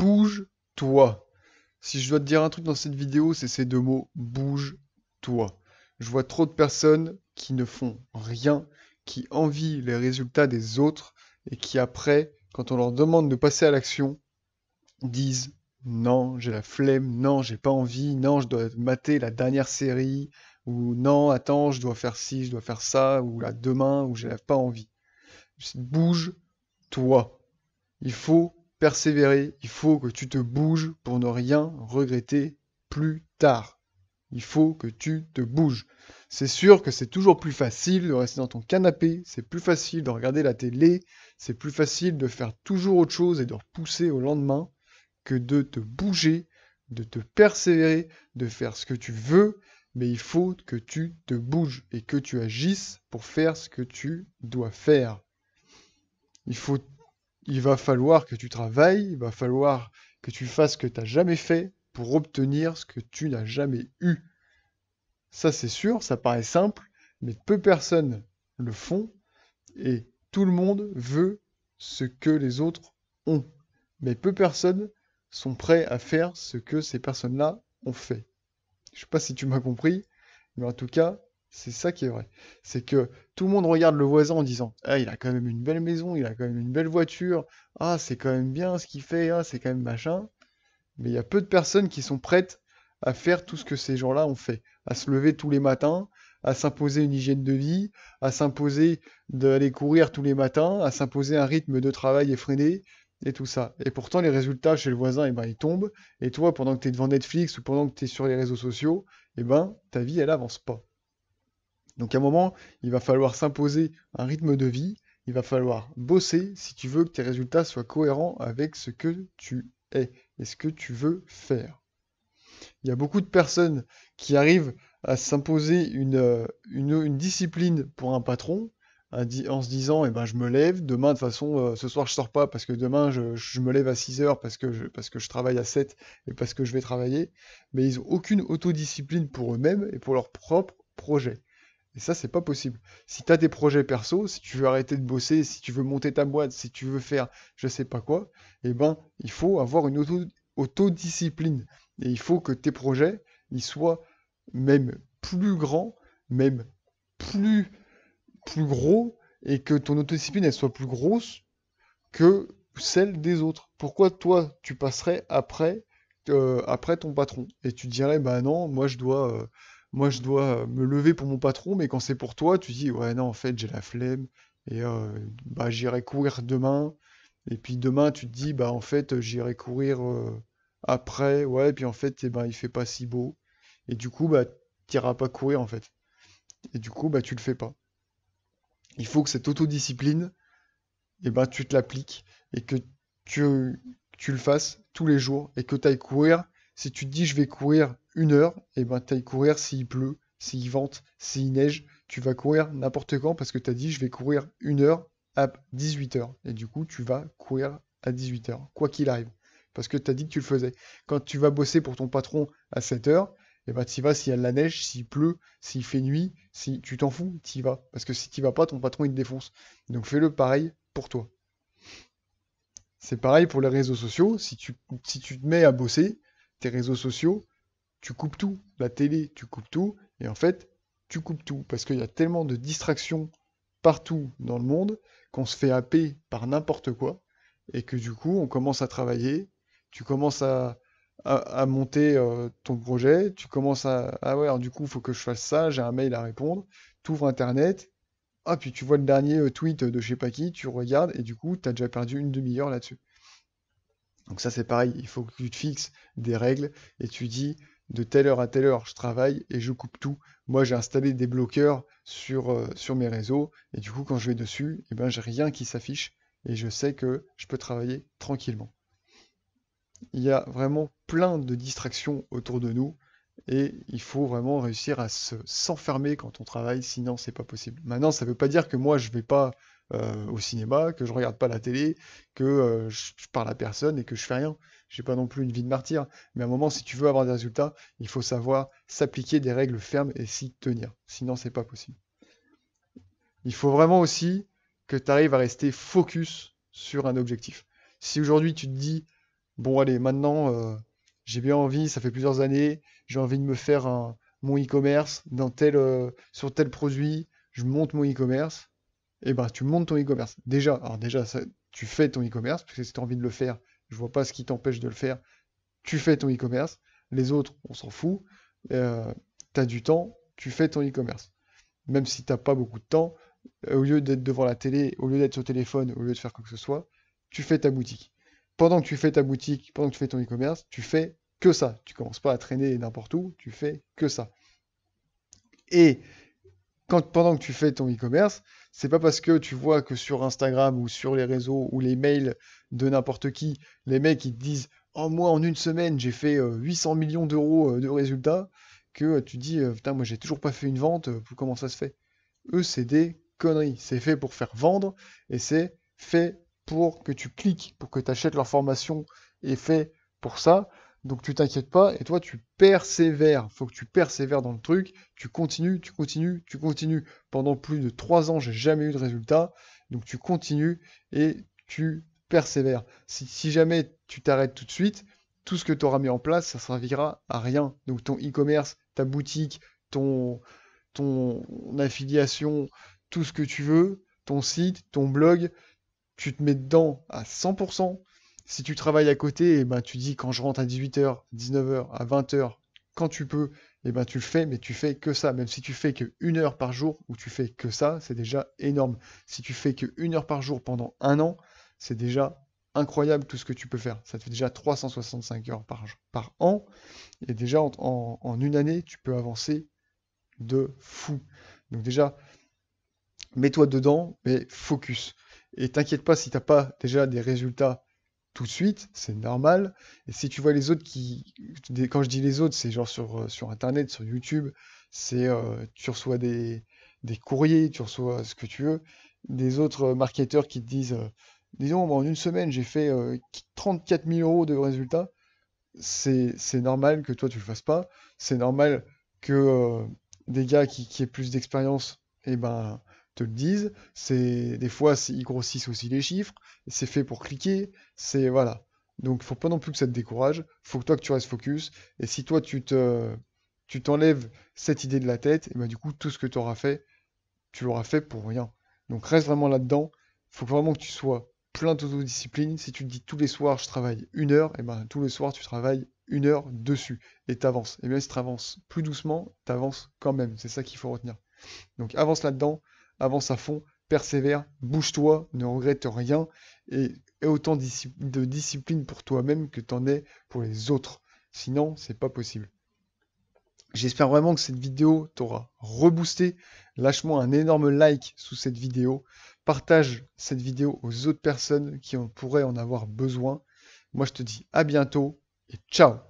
Bouge-toi. Si je dois te dire un truc dans cette vidéo, c'est ces deux mots. Bouge-toi. Je vois trop de personnes qui ne font rien, qui envient les résultats des autres et qui après, quand on leur demande de passer à l'action, disent non, j'ai la flemme, non, j'ai pas envie, non, je dois mater la dernière série, ou non, attends, je dois faire ci, je dois faire ça, ou là demain, ou j'ai pas envie. Bouge-toi. Il faut persévérer, il faut que tu te bouges pour ne rien regretter plus tard. Il faut que tu te bouges. C'est sûr que c'est toujours plus facile de rester dans ton canapé, c'est plus facile de regarder la télé, c'est plus facile de faire toujours autre chose et de repousser au lendemain que de te bouger, de te persévérer, de faire ce que tu veux, mais il faut que tu te bouges et que tu agisses pour faire ce que tu dois faire. Il faut il va falloir que tu travailles, il va falloir que tu fasses ce que tu n'as jamais fait pour obtenir ce que tu n'as jamais eu. Ça c'est sûr, ça paraît simple, mais peu de personnes le font et tout le monde veut ce que les autres ont. Mais peu de personnes sont prêts à faire ce que ces personnes-là ont fait. Je sais pas si tu m'as compris, mais en tout cas, c'est ça qui est vrai. C'est que tout le monde regarde le voisin en disant Ah, il a quand même une belle maison, il a quand même une belle voiture, ah, c'est quand même bien ce qu'il fait, ah, c'est quand même machin. Mais il y a peu de personnes qui sont prêtes à faire tout ce que ces gens-là ont fait, à se lever tous les matins, à s'imposer une hygiène de vie, à s'imposer d'aller courir tous les matins, à s'imposer un rythme de travail effréné et tout ça. Et pourtant, les résultats chez le voisin, eh ben, ils tombent. Et toi, pendant que tu es devant Netflix ou pendant que tu es sur les réseaux sociaux, eh ben, ta vie, elle avance pas. Donc à un moment, il va falloir s'imposer un rythme de vie, il va falloir bosser si tu veux que tes résultats soient cohérents avec ce que tu es et ce que tu veux faire. Il y a beaucoup de personnes qui arrivent à s'imposer une, euh, discipline pour un patron en se disant eh ben, je me lève, demain de toute façon euh, ce soir je sors pas parce que demain je, me lève à 6 heures parce que, je, parce que je travaille à 7 et parce que je vais travailler, mais ils n'ont aucune autodiscipline pour eux-mêmes et pour leur propre projet. Et ça, c'est pas possible. Si tu as des projets perso, si tu veux arrêter de bosser, si tu veux monter ta boîte, si tu veux faire je sais pas quoi, eh ben, il faut avoir une auto autodiscipline. Et il faut que tes projets, ils soient même plus grands, même plus, plus gros, et que ton autodiscipline, elle soit plus grosse que celle des autres. Pourquoi toi, tu passerais après, euh, après ton patron Et tu dirais, bah non, moi je dois... Euh, moi je dois euh, me lever pour mon patron, mais quand c'est pour toi, tu dis ouais non en fait j'ai la flemme et euh, bah, j'irai courir demain. Et puis demain tu te dis bah en fait j'irai courir euh, après, ouais, et puis en fait eh ben, il fait pas si beau. Et du coup bah t'iras pas courir en fait. Et du coup bah tu le fais pas. Il faut que cette autodiscipline, et eh ben, tu te l'appliques et que tu, tu le fasses tous les jours et que tu ailles courir. Si tu te dis je vais courir une heure, et eh ben y courir s'il pleut, s'il vente, s'il neige, tu vas courir n'importe quand parce que tu as dit je vais courir une heure à 18h. Et du coup, tu vas courir à 18h, quoi qu'il arrive. Parce que tu as dit que tu le faisais. Quand tu vas bosser pour ton patron à 7h, eh et ben t'y vas s'il y a de la neige, s'il pleut, s'il fait nuit, si tu t'en fous, tu y vas. Parce que si t'y vas pas, ton patron il te défonce. Donc fais-le pareil pour toi. C'est pareil pour les réseaux sociaux. Si si tu te mets à bosser, tes réseaux sociaux, tu coupes tout. La télé, tu coupes tout. Et en fait, tu coupes tout. Parce qu'il y a tellement de distractions partout dans le monde qu'on se fait happer par n'importe quoi. Et que du coup, on commence à travailler. Tu commences à, monter euh, ton projet. Tu commences à. Ah ouais, alors du coup, il faut que je fasse ça. J'ai un mail à répondre. Tu ouvres Internet. Ah, puis tu vois le dernier euh, tweet de je sais pas qui. Tu regardes. Et du coup, tu as déjà perdu une demi-heure là-dessus. Donc ça c'est pareil, il faut que tu te fixes des règles et tu dis de telle heure à telle heure, je travaille et je coupe tout. Moi, j'ai installé des bloqueurs sur, euh, sur mes réseaux, et du coup, quand je vais dessus, eh ben, j'ai rien qui s'affiche, et je sais que je peux travailler tranquillement. Il y a vraiment plein de distractions autour de nous, et il faut vraiment réussir à s'enfermer quand on travaille, sinon c'est pas possible. Maintenant, ça ne veut pas dire que moi, je vais pas euh, au cinéma, que je ne regarde pas la télé, que euh, je, parle à personne et que je fais rien. Je n'ai pas non plus une vie de martyr. Mais à un moment, si tu veux avoir des résultats, il faut savoir s'appliquer des règles fermes et s'y tenir. Sinon, c'est pas possible. Il faut vraiment aussi que tu arrives à rester focus sur un objectif. Si aujourd'hui tu te dis, bon allez, maintenant euh, j'ai bien envie, ça fait plusieurs années, j'ai envie de me faire mon e-commerce dans tel, sur tel produit, je monte mon e-commerce, eh ben, tu montes ton e-commerce. Déjà, alors déjà, tu fais ton e-commerce, parce que si tu as envie de le faire, je vois pas ce qui t'empêche de le faire, tu fais ton e-commerce, les autres, on s'en fout, euh, tu as du temps, tu fais ton e-commerce. Même si tu n'as pas beaucoup de temps, euh, au lieu d'être devant la télé, au lieu d'être sur téléphone, au lieu de faire quoi que ce soit, tu fais ta boutique. Pendant que tu fais ta boutique, pendant que tu fais ton e-commerce, tu fais que ça. Tu commences pas à traîner n'importe où, tu fais que ça. Et pendant que tu fais ton e-commerce, c'est pas parce que tu vois que sur Instagram ou sur les réseaux ou les mails de n'importe qui, les mecs ils te disent Oh, moi en une semaine j'ai fait 800 euh, millions d'euros euh, de résultats que euh, tu dis Putain, moi j'ai toujours pas fait une vente, comment ça se fait Eux, c'est des conneries. C'est fait pour faire vendre et c'est fait pour que tu cliques, pour que tu achètes leur formation et fait pour ça. Donc tu t'inquiètes pas et toi tu persévères. Faut que tu persévères dans le truc. Tu continues, tu continues, tu continues. Pendant plus de trois ans, j'ai jamais eu de résultat. Donc tu continues et tu persévères. Si, jamais tu t'arrêtes tout de suite, tout ce que tu auras mis en place, ça servira à rien. Donc ton e-commerce, ta boutique, ton, ton affiliation, tout ce que tu veux, ton site, ton blog, tu te mets dedans à 100%, si tu travailles à côté, eh ben, tu dis quand je rentre à 18h, 19h, à 20h, quand tu peux, et eh ben, tu le fais, mais tu fais que ça. Même si tu fais que une heure par jour ou tu fais que ça, c'est déjà énorme. Si tu fais que une heure par jour pendant un an, c'est déjà incroyable tout ce que tu peux faire. Ça te fait déjà 365 heures par, an. Et déjà, en, en une année, tu peux avancer de fou. Donc déjà, mets-toi dedans, mais focus. Et t'inquiète pas si tu n'as pas déjà des résultats tout de suite, c'est normal. Et si tu vois les autres qui... Quand je dis les autres, c'est genre sur, euh, sur Internet, sur YouTube, c'est euh, tu reçois des, des courriers, tu reçois ce que tu veux, des autres euh, marketeurs qui te disent, disons, en une semaine, j'ai fait 34 000 euros de résultats. C'est, normal que toi, tu le fasses pas. C'est normal que des gars qui, aient plus d'expérience, et eh ben te le disent. C'est des fois ils grossissent aussi les chiffres. C'est fait pour cliquer. C'est voilà. Donc faut pas non plus que ça te décourage. Faut que toi que tu restes focus. Et si toi tu te tu t'enlèves cette idée de la tête, et ben du coup tout ce que tu auras fait, tu l'auras fait pour rien. Donc reste vraiment là-dedans. Faut vraiment que tu sois plein d'autodiscipline. Si tu te dis tous les soirs je travaille une heure, et ben tous les soirs tu travailles une heure dessus et t'avances. Et eh même si tu plus doucement, t'avances quand même. C'est ça qu'il faut retenir. Donc avance là-dedans, avance à fond, persévère, bouge-toi, ne regrette rien et aie autant de discipline pour toi-même que en es pour les autres. Sinon, c'est pas possible. J'espère vraiment que cette vidéo t'aura reboosté. Lâche-moi un énorme like sous cette vidéo. Partage cette vidéo aux autres personnes qui en pourraient en avoir besoin. Moi, je te dis à bientôt et ciao